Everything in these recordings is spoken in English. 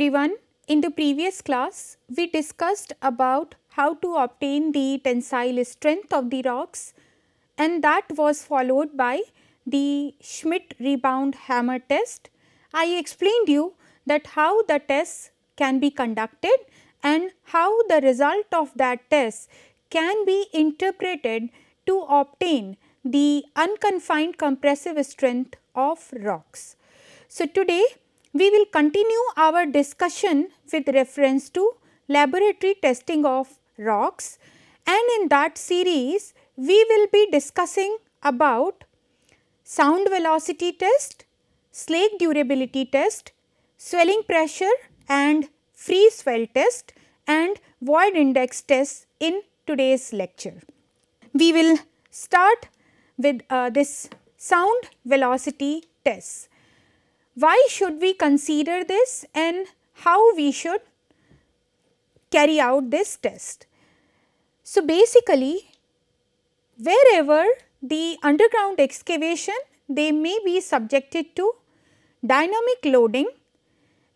everyone. In the previous class, we discussed about how to obtain the tensile strength of the rocks and that was followed by the Schmidt rebound hammer test. I explained you that how the test can be conducted and how the result of that test can be interpreted to obtain the unconfined compressive strength of rocks. So, today we will continue our discussion with reference to laboratory testing of rocks and in that series we will be discussing about sound velocity test, slake durability test, swelling pressure and free swell test and void index test in today's lecture. We will start with uh, this sound velocity test. Why should we consider this and how we should carry out this test? So, basically wherever the underground excavation they may be subjected to dynamic loading,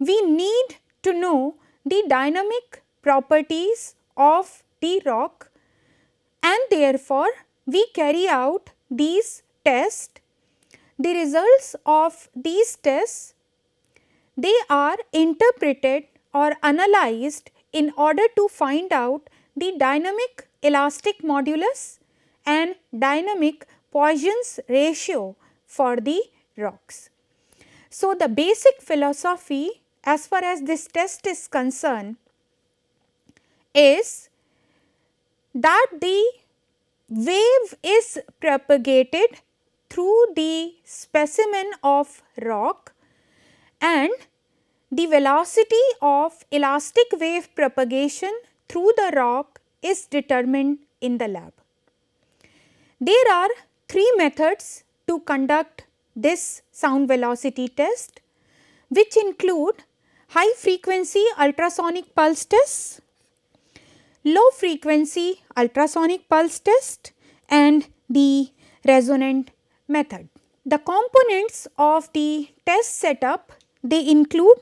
we need to know the dynamic properties of the rock and therefore, we carry out these tests the results of these tests they are interpreted or analyzed in order to find out the dynamic elastic modulus and dynamic Poisson's ratio for the rocks. So, the basic philosophy as far as this test is concerned is that the wave is propagated through the specimen of rock and the velocity of elastic wave propagation through the rock is determined in the lab. There are three methods to conduct this sound velocity test which include high frequency ultrasonic pulse test, low frequency ultrasonic pulse test and the resonant method. The components of the test setup they include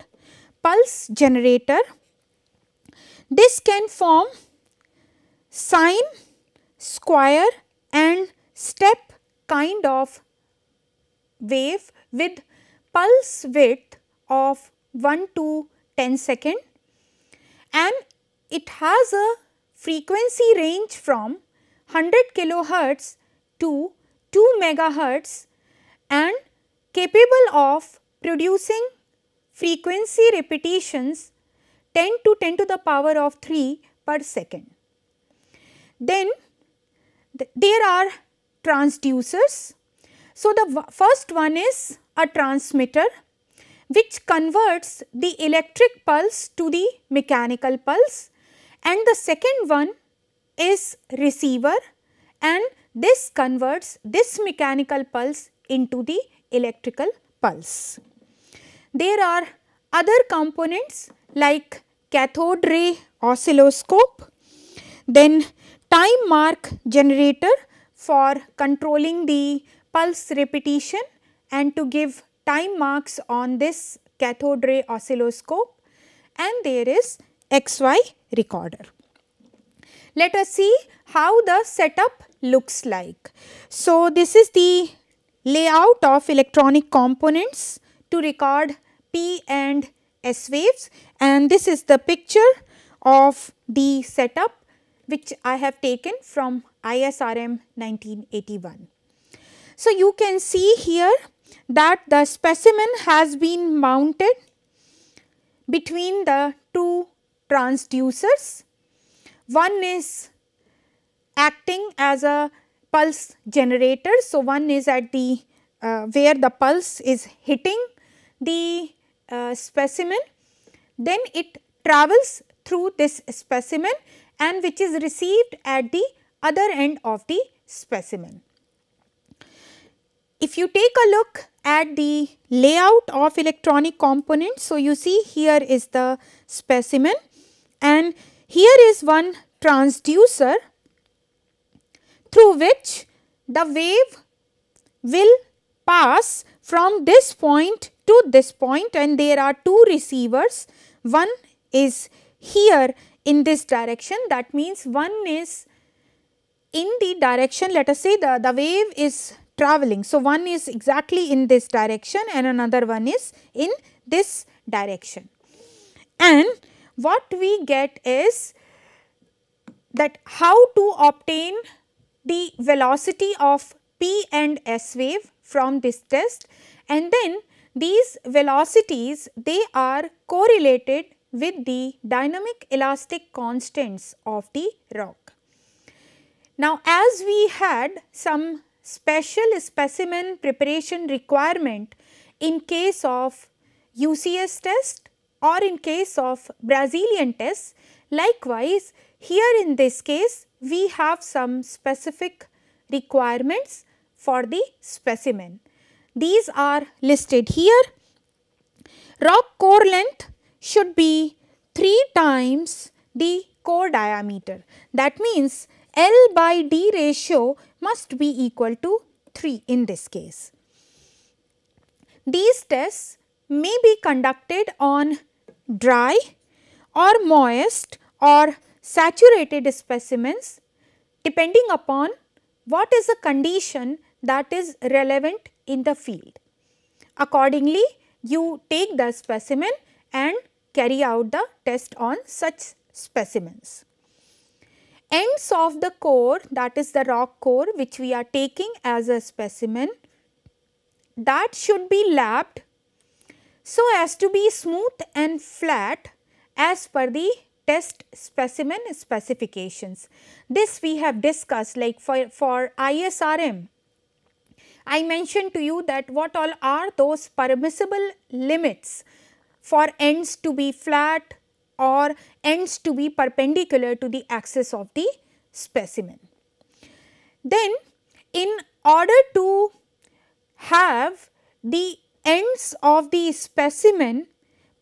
pulse generator. This can form sine, square and step kind of wave with pulse width of 1 to 10 second and it has a frequency range from 100 kilohertz to 2 megahertz and capable of producing frequency repetitions 10 to 10 to the power of 3 per second. Then th there are transducers. So, the first one is a transmitter which converts the electric pulse to the mechanical pulse and the second one is receiver and this converts this mechanical pulse into the electrical pulse. There are other components like cathode ray oscilloscope, then time mark generator for controlling the pulse repetition and to give time marks on this cathode ray oscilloscope and there is XY recorder. Let us see how the setup looks like. So this is the layout of electronic components to record P and S waves and this is the picture of the setup which I have taken from ISRM 1981. So you can see here that the specimen has been mounted between the two transducers. One is acting as a pulse generator. So, one is at the uh, where the pulse is hitting the uh, specimen, then it travels through this specimen and which is received at the other end of the specimen. If you take a look at the layout of electronic components, so you see here is the specimen and here is one transducer through which the wave will pass from this point to this point and there are two receivers. One is here in this direction that means one is in the direction let us say the, the wave is traveling. So, one is exactly in this direction and another one is in this direction. And what we get is that how to obtain the velocity of P and S wave from this test and then these velocities they are correlated with the dynamic elastic constants of the rock. Now, as we had some special specimen preparation requirement in case of UCS test or in case of Brazilian test, likewise here in this case we have some specific requirements for the specimen. These are listed here. Rock core length should be 3 times the core diameter. That means L by D ratio must be equal to 3 in this case. These tests may be conducted on dry or moist or saturated specimens depending upon what is the condition that is relevant in the field. Accordingly, you take the specimen and carry out the test on such specimens. Ends of the core that is the rock core which we are taking as a specimen that should be lapped so as to be smooth and flat as per the test specimen specifications. This we have discussed like for, for ISRM. I mentioned to you that what all are those permissible limits for ends to be flat or ends to be perpendicular to the axis of the specimen. Then in order to have the ends of the specimen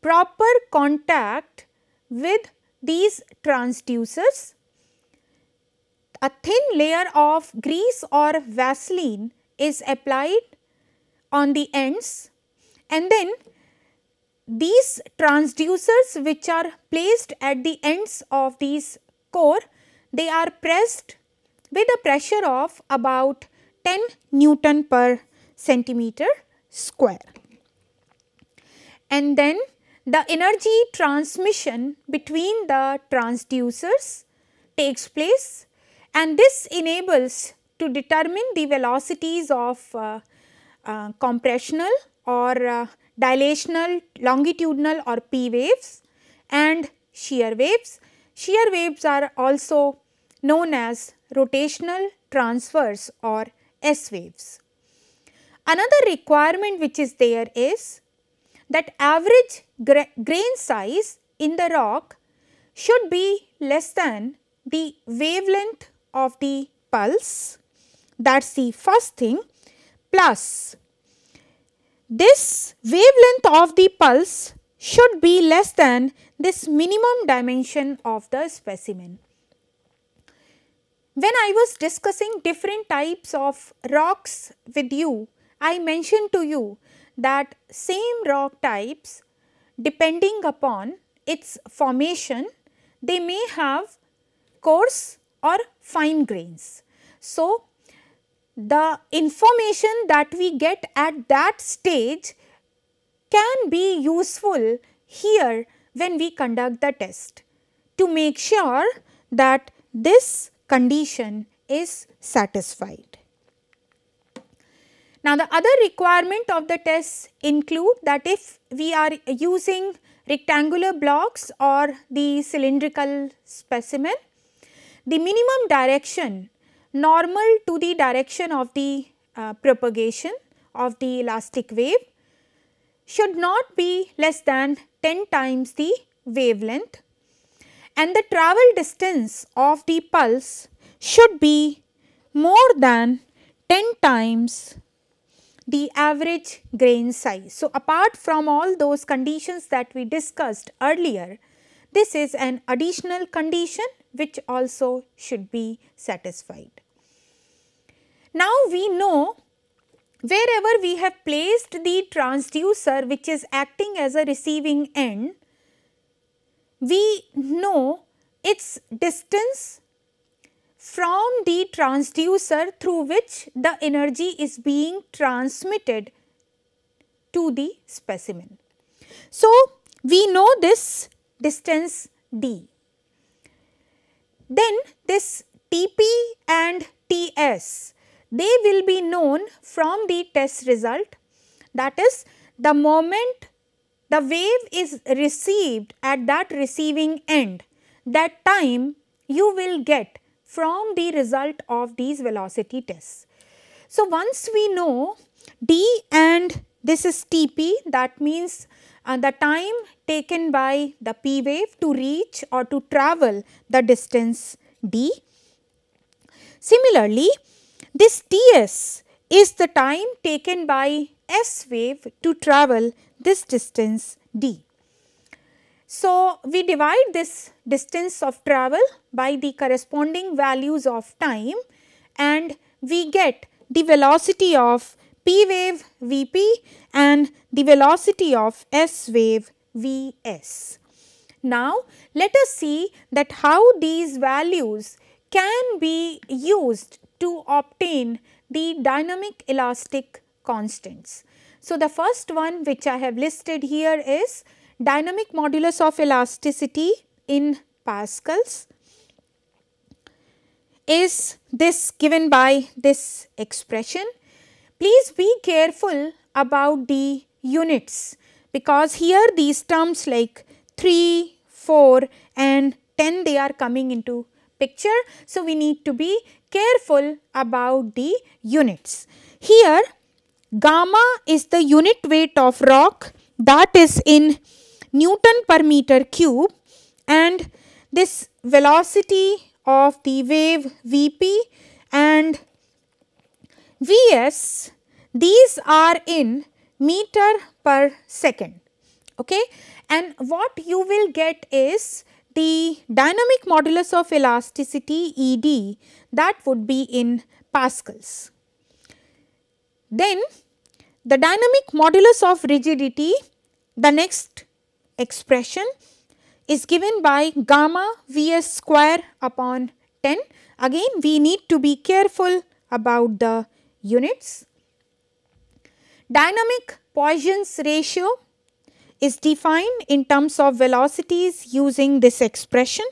proper contact with these transducers. A thin layer of grease or vaseline is applied on the ends and then these transducers which are placed at the ends of these core, they are pressed with a pressure of about 10 Newton per centimeter square. And then the energy transmission between the transducers takes place and this enables to determine the velocities of uh, uh, compressional or uh, dilational longitudinal or P waves and shear waves. Shear waves are also known as rotational transverse or S waves. Another requirement which is there is that average gra grain size in the rock should be less than the wavelength of the pulse that is the first thing plus this wavelength of the pulse should be less than this minimum dimension of the specimen. When I was discussing different types of rocks with you, I mentioned to you that same rock types depending upon its formation they may have coarse or fine grains. So, the information that we get at that stage can be useful here when we conduct the test to make sure that this condition is satisfied. Now, the other requirement of the tests include that if we are using rectangular blocks or the cylindrical specimen, the minimum direction normal to the direction of the uh, propagation of the elastic wave should not be less than 10 times the wavelength and the travel distance of the pulse should be more than 10 times the average grain size. So, apart from all those conditions that we discussed earlier, this is an additional condition which also should be satisfied. Now, we know wherever we have placed the transducer which is acting as a receiving end, we know its distance from the transducer through which the energy is being transmitted to the specimen. So, we know this distance d. Then this Tp and Ts, they will be known from the test result that is the moment the wave is received at that receiving end that time you will get from the result of these velocity tests. So, once we know d and this is Tp that means uh, the time taken by the p wave to reach or to travel the distance d. Similarly, this Ts is the time taken by S wave to travel this distance d. So, we divide this distance of travel by the corresponding values of time and we get the velocity of P wave Vp and the velocity of S wave Vs. Now, let us see that how these values can be used to obtain the dynamic elastic constants. So, the first one which I have listed here is dynamic modulus of elasticity in pascals is this given by this expression. Please be careful about the units because here these terms like 3, 4 and 10 they are coming into picture. So, we need to be careful about the units. Here gamma is the unit weight of rock that is in Newton per meter cube and this velocity of the wave Vp and Vs these are in meter per second okay and what you will get is the dynamic modulus of elasticity ED that would be in pascals. Then the dynamic modulus of rigidity the next expression is given by gamma Vs square upon 10. Again we need to be careful about the units. Dynamic Poisson's ratio is defined in terms of velocities using this expression.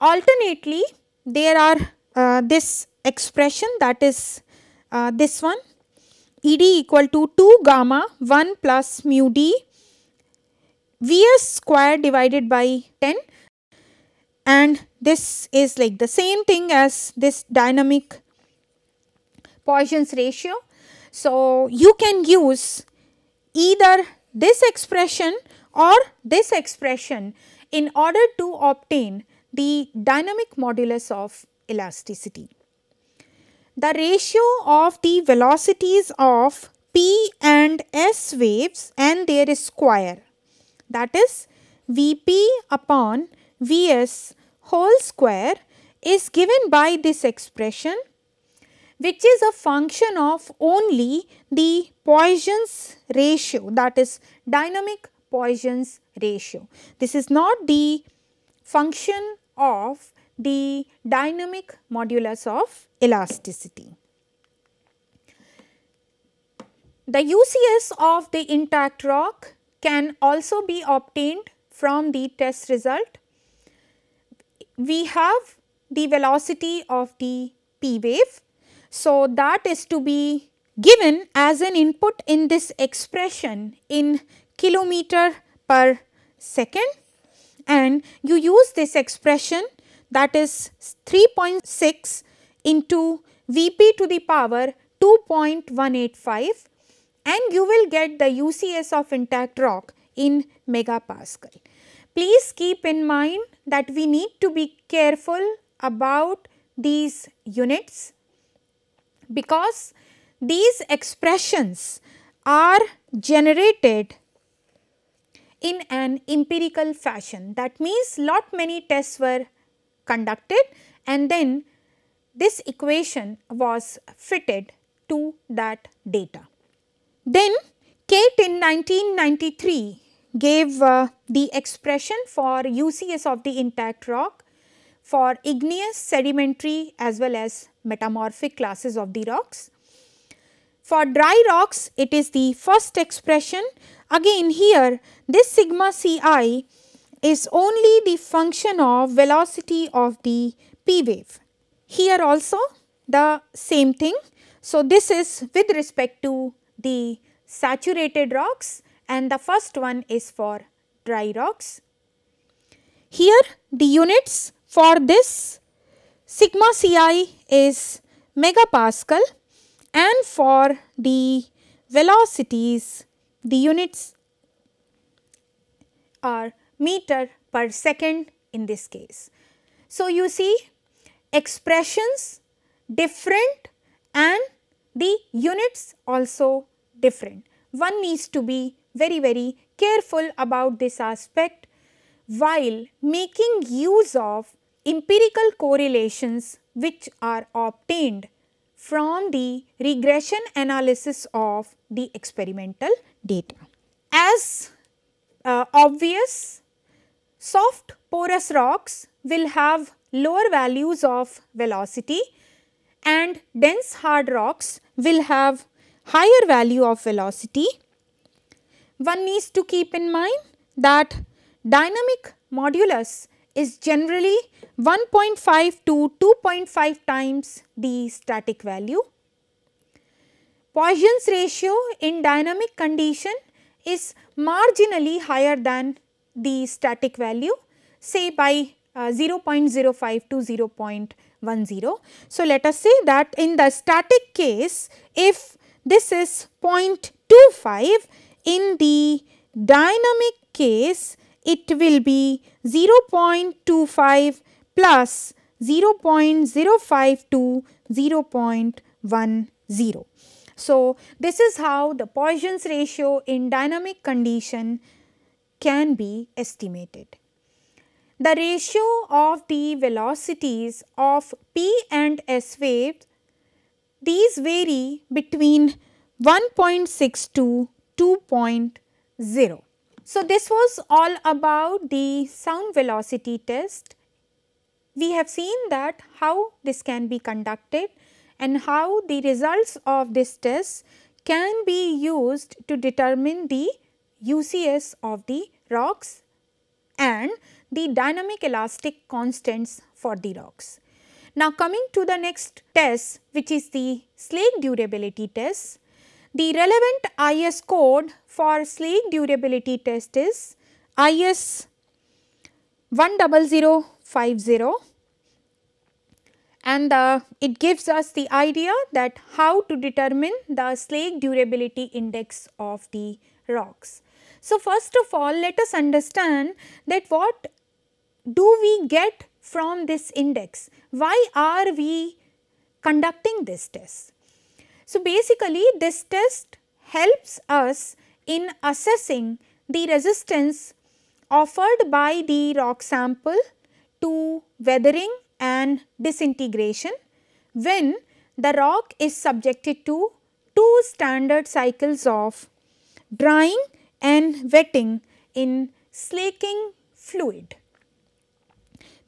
Alternately, there are uh, this expression that is uh, this one ed equal to 2 gamma 1 plus mu d Vs square divided by 10 and this is like the same thing as this dynamic Poisson's ratio. So, you can use either this expression or this expression in order to obtain the dynamic modulus of elasticity. The ratio of the velocities of P and S waves and their square that is Vp upon Vs whole square is given by this expression which is a function of only the Poisson's ratio that is dynamic Poisson's ratio. This is not the function of the dynamic modulus of elasticity. The UCS of the intact rock can also be obtained from the test result. We have the velocity of the P wave. So, that is to be given as an input in this expression in kilometer per second and you use this expression that is 3.6 into Vp to the power 2.185 and you will get the UCS of intact rock in megapascal. Please keep in mind that we need to be careful about these units because these expressions are generated in an empirical fashion. That means lot many tests were conducted and then this equation was fitted to that data. Then Kate in 1993 gave uh, the expression for UCS of the intact rock for igneous, sedimentary as well as metamorphic classes of the rocks. For dry rocks, it is the first expression. Again here, this sigma Ci is only the function of velocity of the P wave. Here also the same thing. So, this is with respect to the saturated rocks and the first one is for dry rocks. Here the units for this sigma ci is megapascal and for the velocities the units are meter per second in this case. So, you see expressions different and the units also different. One needs to be very very careful about this aspect while making use of empirical correlations which are obtained from the regression analysis of the experimental data. As uh, obvious, soft porous rocks will have lower values of velocity and dense hard rocks will have higher value of velocity, one needs to keep in mind that dynamic modulus is generally 1.5 to 2.5 times the static value. Poisson's ratio in dynamic condition is marginally higher than the static value say by uh, 0.05 to 0.10. So, let us say that in the static case if this is 0.25. In the dynamic case, it will be 0.25 plus 0.05 to 0.10. So, this is how the Poisson's ratio in dynamic condition can be estimated. The ratio of the velocities of P and S waves these vary between 1.6 to 2.0. So, this was all about the sound velocity test. We have seen that how this can be conducted and how the results of this test can be used to determine the UCS of the rocks and the dynamic elastic constants for the rocks. Now coming to the next test which is the slake durability test. The relevant IS code for slake durability test is IS 10050 and uh, it gives us the idea that how to determine the slake durability index of the rocks. So, first of all let us understand that what do we get from this index. Why are we conducting this test? So, basically this test helps us in assessing the resistance offered by the rock sample to weathering and disintegration when the rock is subjected to two standard cycles of drying and wetting in slaking fluid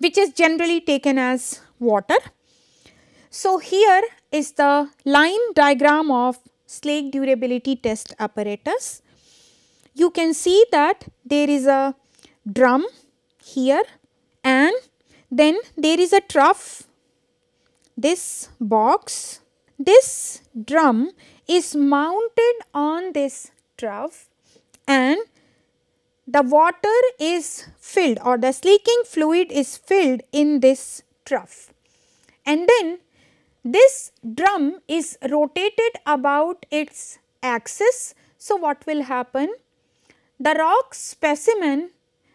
which is generally taken as water. So, here is the line diagram of Slake durability test apparatus. You can see that there is a drum here and then there is a trough, this box. This drum is mounted on this trough and the water is filled or the leaking fluid is filled in this trough. And then this drum is rotated about its axis. So, what will happen? The rock specimen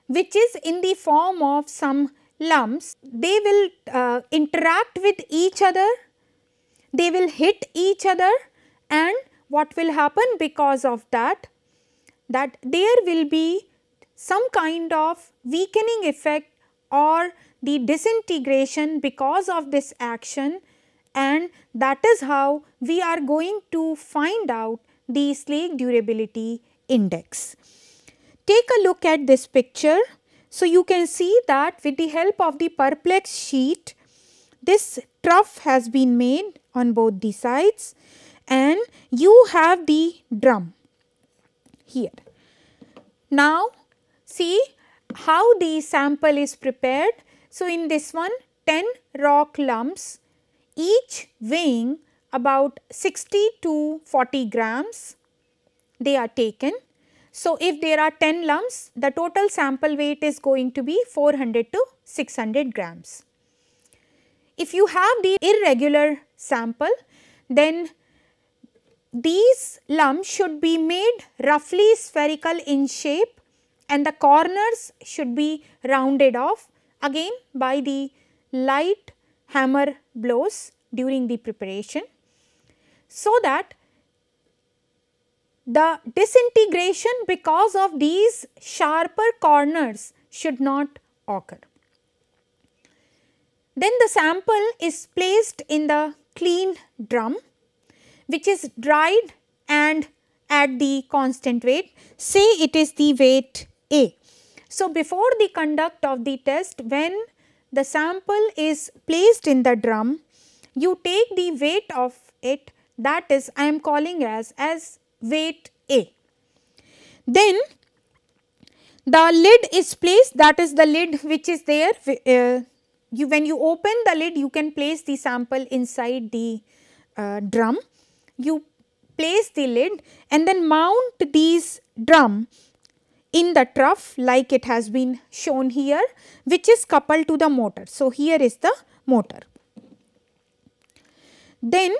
which is in the form of some lumps, they will uh, interact with each other, they will hit each other and what will happen because of that? That there will be some kind of weakening effect or the disintegration because of this action and that is how we are going to find out the slag durability index. Take a look at this picture. So, you can see that with the help of the perplex sheet, this trough has been made on both the sides and you have the drum here. Now, see how the sample is prepared. So, in this one 10 rock lumps each weighing about 60 to 40 grams they are taken. So, if there are 10 lumps the total sample weight is going to be 400 to 600 grams. If you have the irregular sample then these lumps should be made roughly spherical in shape and the corners should be rounded off again by the light hammer blows during the preparation so that the disintegration because of these sharper corners should not occur. Then the sample is placed in the clean drum which is dried and at the constant weight say it is the weight a. So, before the conduct of the test when the sample is placed in the drum, you take the weight of it that is I am calling as, as weight A. Then the lid is placed that is the lid which is there uh, you when you open the lid you can place the sample inside the uh, drum. You place the lid and then mount these drum in the trough like it has been shown here which is coupled to the motor. So, here is the motor. Then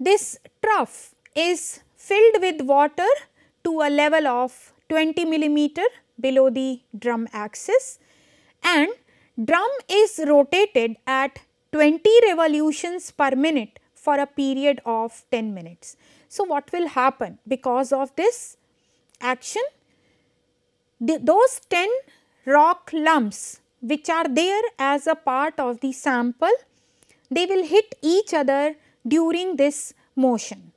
this trough is filled with water to a level of 20 millimeter below the drum axis and drum is rotated at 20 revolutions per minute for a period of 10 minutes. So, what will happen because of this action the, those 10 rock lumps which are there as a part of the sample, they will hit each other during this motion.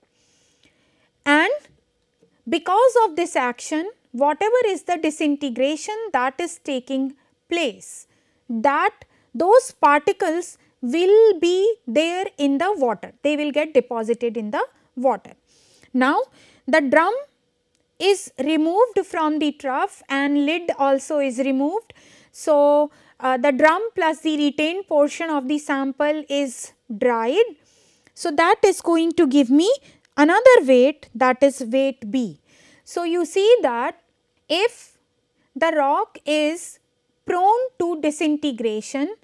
And because of this action, whatever is the disintegration that is taking place, that those particles will be there in the water, they will get deposited in the water. Now, the drum is removed from the trough and lid also is removed. So, uh, the drum plus the retained portion of the sample is dried. So, that is going to give me another weight that is weight B. So, you see that if the rock is prone to disintegration,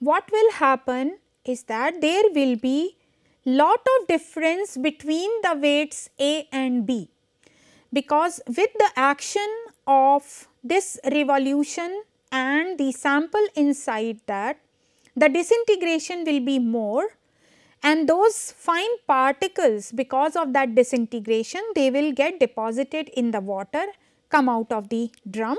what will happen is that there will be lot of difference between the weights A and B because with the action of this revolution and the sample inside that the disintegration will be more and those fine particles because of that disintegration they will get deposited in the water come out of the drum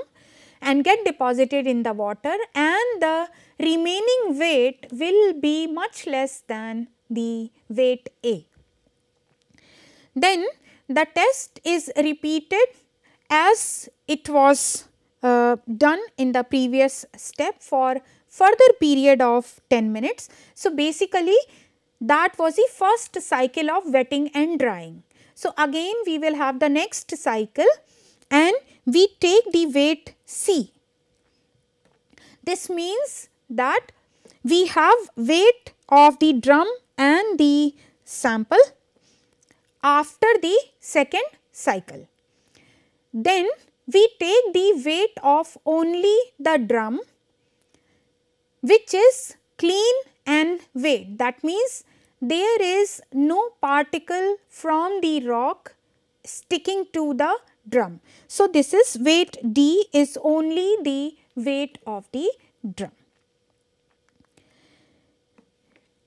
and get deposited in the water and the remaining weight will be much less than the weight A. Then the test is repeated as it was uh, done in the previous step for further period of 10 minutes. So, basically that was the first cycle of wetting and drying. So, again we will have the next cycle and we take the weight C. This means that we have weight of the drum and the sample after the second cycle. Then we take the weight of only the drum which is clean and weight that means there is no particle from the rock sticking to the drum. So, this is weight D is only the weight of the drum.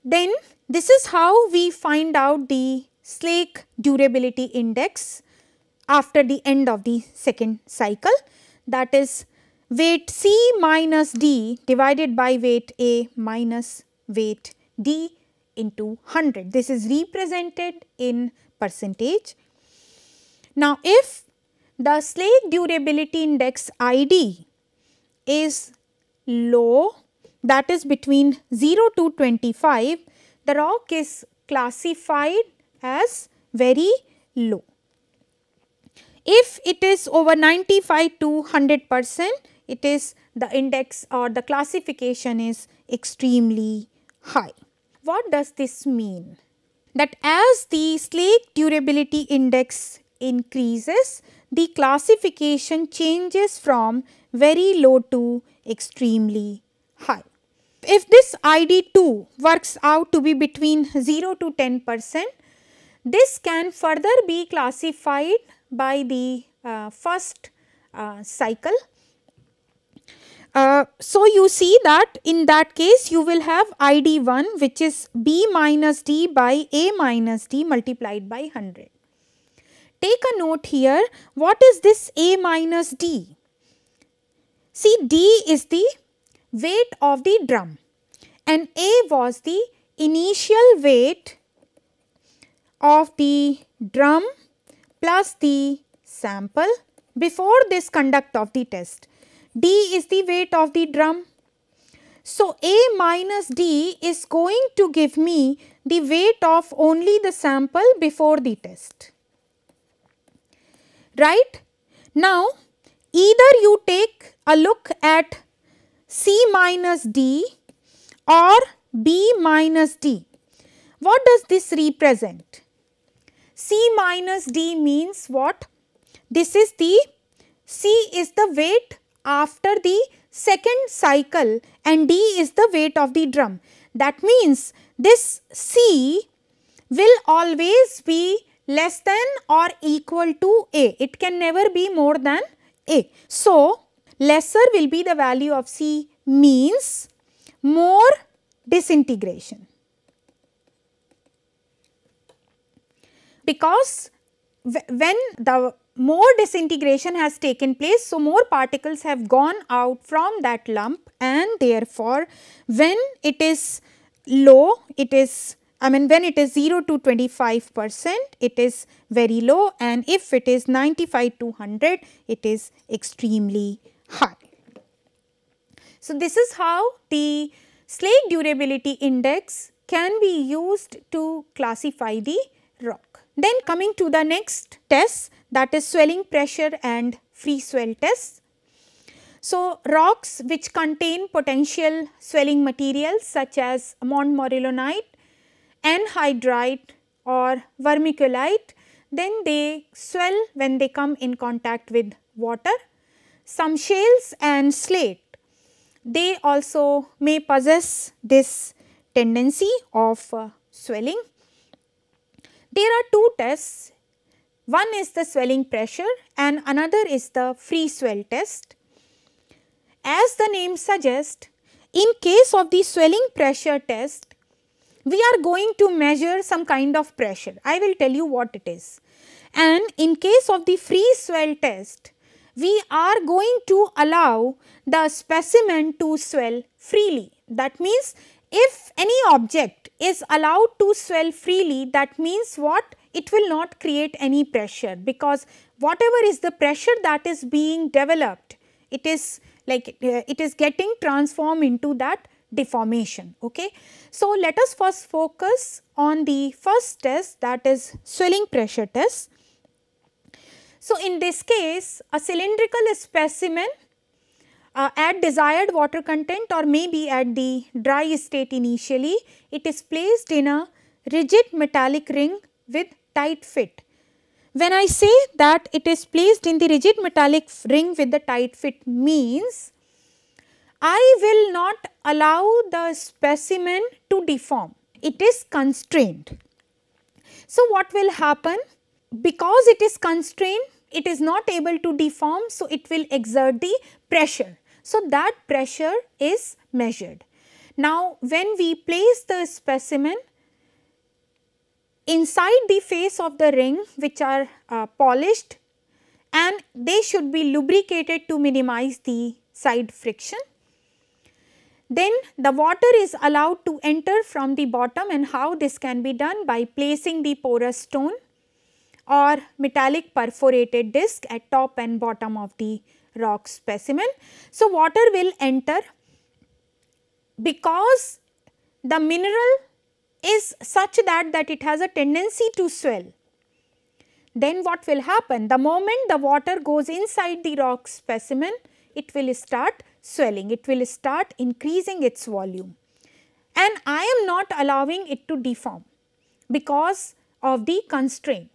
Then this is how we find out the Slake Durability Index after the end of the second cycle that is weight C minus D divided by weight A minus weight D into 100. This is represented in percentage. Now, if the Slake Durability Index ID is low that is between 0 to 25, the rock is classified as very low. If it is over 95 to 100 percent, it is the index or the classification is extremely high. What does this mean? That as the slake durability index increases, the classification changes from very low to extremely high. If this ID2 works out to be between 0 to 10 percent, this can further be classified by the uh, first uh, cycle. Uh, so, you see that in that case you will have ID1 which is B minus D by A minus D multiplied by 100. Take a note here what is this A minus D? See D is the weight of the drum and A was the initial weight of the drum plus the sample before this conduct of the test. D is the weight of the drum. So, A minus D is going to give me the weight of only the sample before the test. Right? Now, either you take a look at C minus D or B minus D. What does this represent? C minus D means what? This is the C is the weight after the second cycle and D is the weight of the drum. That means this C will always be less than or equal to A. It can never be more than A. So, lesser will be the value of C means more disintegration. because when the more disintegration has taken place, so more particles have gone out from that lump and therefore when it is low, it is I mean when it is 0 to 25 percent it is very low and if it is 95 to 100 it is extremely high. So, this is how the slate durability index can be used to classify the rock. Then coming to the next test that is swelling pressure and free swell test. So, rocks which contain potential swelling materials such as montmorillonite, anhydrite or vermiculite, then they swell when they come in contact with water. Some shales and slate, they also may possess this tendency of uh, swelling. There are two tests. One is the swelling pressure and another is the free swell test. As the name suggests, in case of the swelling pressure test, we are going to measure some kind of pressure. I will tell you what it is. And in case of the free swell test, we are going to allow the specimen to swell freely. That means if any object is allowed to swell freely that means what it will not create any pressure because whatever is the pressure that is being developed it is like uh, it is getting transformed into that deformation. Okay. So, let us first focus on the first test that is swelling pressure test. So, in this case a cylindrical specimen uh, at desired water content or maybe at the dry state initially, it is placed in a rigid metallic ring with tight fit. When I say that it is placed in the rigid metallic ring with the tight fit means, I will not allow the specimen to deform, it is constrained. So, what will happen? Because it is constrained, it is not able to deform, so it will exert the pressure. So, that pressure is measured. Now, when we place the specimen inside the face of the ring which are uh, polished and they should be lubricated to minimize the side friction. Then the water is allowed to enter from the bottom and how this can be done by placing the porous stone or metallic perforated disc at top and bottom of the rock specimen. So, water will enter because the mineral is such that, that it has a tendency to swell. Then what will happen? The moment the water goes inside the rock specimen, it will start swelling, it will start increasing its volume and I am not allowing it to deform because of the constraint.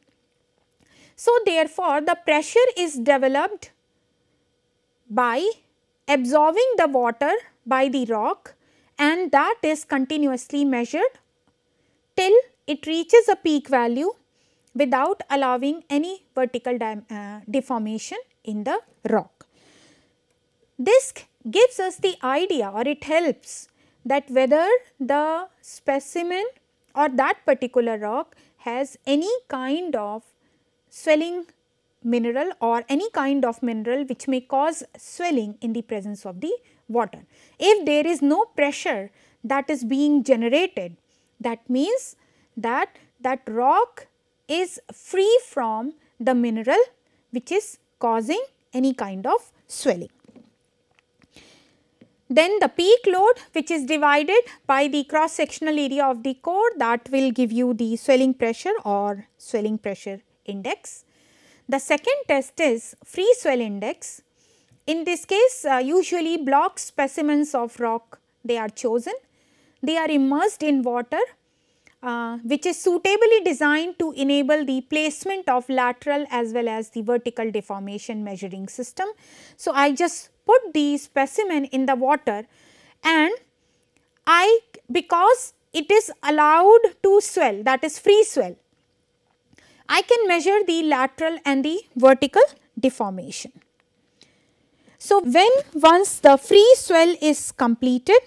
So, therefore, the pressure is developed by absorbing the water by the rock and that is continuously measured till it reaches a peak value without allowing any vertical uh, deformation in the rock. This gives us the idea or it helps that whether the specimen or that particular rock has any kind of swelling mineral or any kind of mineral which may cause swelling in the presence of the water. If there is no pressure that is being generated that means that that rock is free from the mineral which is causing any kind of swelling. Then the peak load which is divided by the cross sectional area of the core that will give you the swelling pressure or swelling pressure index. The second test is free swell index. In this case uh, usually block specimens of rock they are chosen. They are immersed in water uh, which is suitably designed to enable the placement of lateral as well as the vertical deformation measuring system. So, I just put the specimen in the water and I because it is allowed to swell that is free swell I can measure the lateral and the vertical deformation. So, when once the free swell is completed,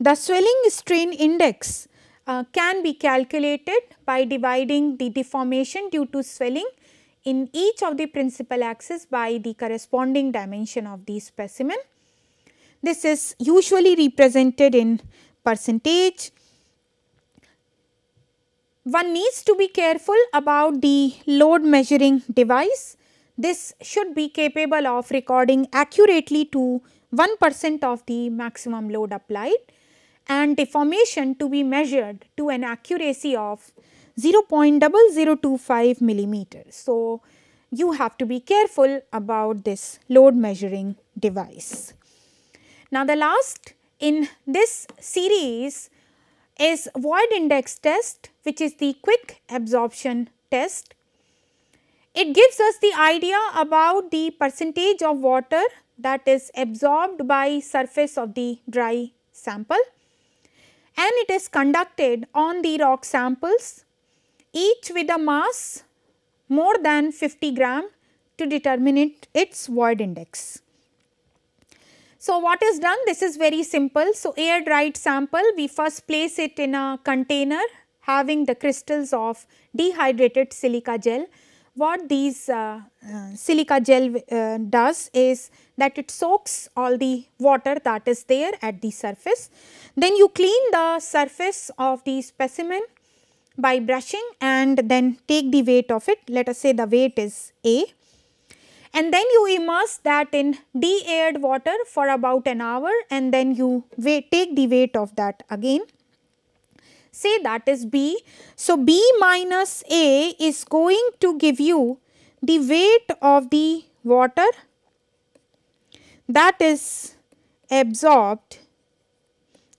the swelling strain index uh, can be calculated by dividing the deformation due to swelling in each of the principal axis by the corresponding dimension of the specimen. This is usually represented in percentage one needs to be careful about the load measuring device. This should be capable of recording accurately to 1% of the maximum load applied and deformation to be measured to an accuracy of 0.0025 millimeters. So, you have to be careful about this load measuring device. Now, the last in this series is void index test which is the quick absorption test. It gives us the idea about the percentage of water that is absorbed by surface of the dry sample and it is conducted on the rock samples each with a mass more than 50 gram to determine it, its void index. So, what is done? This is very simple. So, air dried sample we first place it in a container having the crystals of dehydrated silica gel. What these uh, uh, silica gel uh, does is that it soaks all the water that is there at the surface. Then you clean the surface of the specimen by brushing and then take the weight of it. Let us say the weight is A and then you immerse that in de-aired water for about an hour and then you wait, take the weight of that again. Say that is B. So, B minus A is going to give you the weight of the water that is absorbed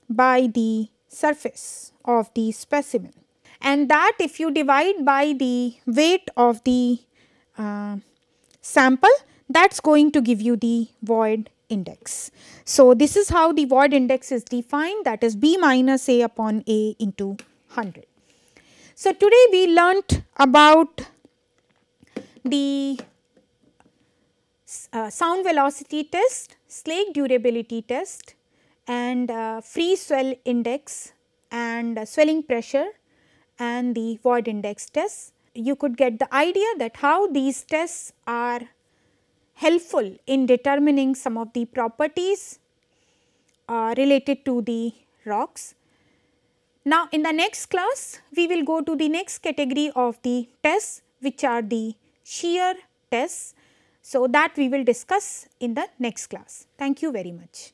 by the surface of the specimen and that if you divide by the weight of the uh, sample that's going to give you the void index. So, this is how the void index is defined that is B minus A upon A into 100. So, today we learnt about the uh, sound velocity test, Slake durability test and uh, free swell index and uh, swelling pressure and the void index test you could get the idea that how these tests are helpful in determining some of the properties uh, related to the rocks. Now, in the next class, we will go to the next category of the tests which are the shear tests. So, that we will discuss in the next class. Thank you very much.